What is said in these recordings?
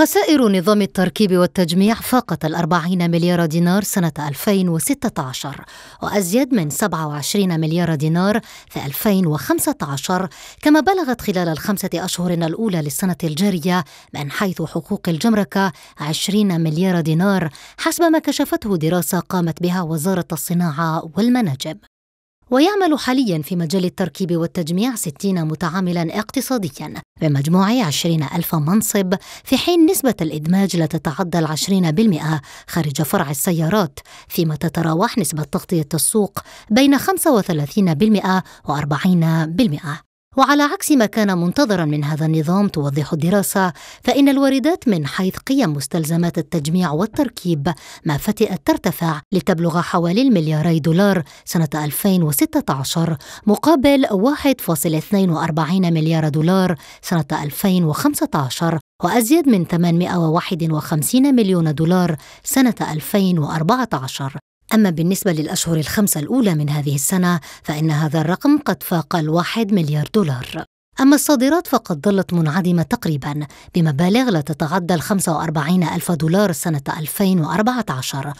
خسائر نظام التركيب والتجميع فاقت الأربعين مليار دينار سنة 2016 وأزيد من 27 مليار دينار في 2015 كما بلغت خلال الخمسة أشهر الأولى للسنة الجارية من حيث حقوق الجمركة 20 مليار دينار حسب ما كشفته دراسة قامت بها وزارة الصناعة والمناجم ويعمل حاليا في مجال التركيب والتجميع 60 متعاملا اقتصاديا بمجموع 20 ألف منصب في حين نسبة الإدماج لا تتعدى العشرين بالمئة خارج فرع السيارات فيما تتراوح نسبة تغطية السوق بين 35% و 40% وعلى عكس ما كان منتظرا من هذا النظام توضح الدراسة فإن الواردات من حيث قيم مستلزمات التجميع والتركيب ما فتئت ترتفع لتبلغ حوالي الملياري دولار سنة 2016 مقابل 1.42 مليار دولار سنة 2015 وأزيد من 851 مليون دولار سنة 2014 أما بالنسبة للأشهر الخمسة الأولى من هذه السنة فإن هذا الرقم قد فاق الواحد مليار دولار أما الصادرات فقد ظلت منعدمة تقريبا بمبالغ لا تتعدى ال 45 ألف دولار سنة 2014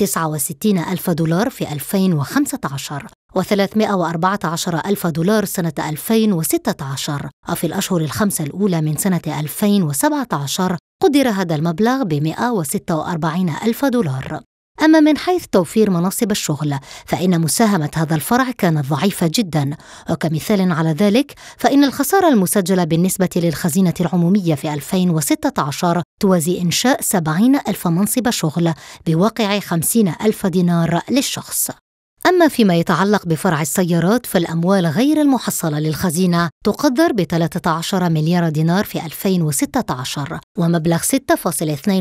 69 ألف دولار في 2015 و314 ألف دولار سنة 2016 وفي الأشهر الخمسة الأولى من سنة 2017 قدر هذا المبلغ ب 146 ألف دولار أما من حيث توفير مناصب الشغل فإن مساهمة هذا الفرع كانت ضعيفة جدا وكمثال على ذلك فإن الخسارة المسجلة بالنسبة للخزينة العمومية في 2016 توازي إنشاء 70 ألف منصب شغل بواقع 50 ألف دينار للشخص أما فيما يتعلق بفرع السيارات فالأموال غير المحصلة للخزينة تقدر ب 13 مليار دينار في 2016 ومبلغ 6.82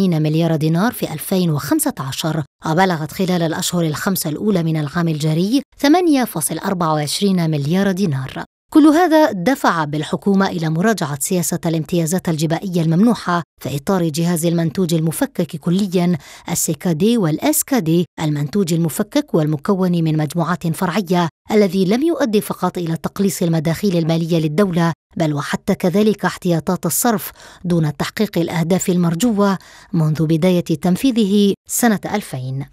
مليار دينار في 2015 وبلغت خلال الأشهر الخمسة الأولى من العام الجاري 8.24 مليار دينار كل هذا دفع بالحكومة إلى مراجعة سياسة الامتيازات الجبائية الممنوحة في إطار جهاز المنتوج المفكك كليا السيكادي والأسكادي المنتوج المفكك والمكون من مجموعات فرعية الذي لم يؤدي فقط إلى تقليص المداخيل المالية للدولة بل وحتى كذلك احتياطات الصرف دون تحقيق الأهداف المرجوة منذ بداية تنفيذه سنة 2000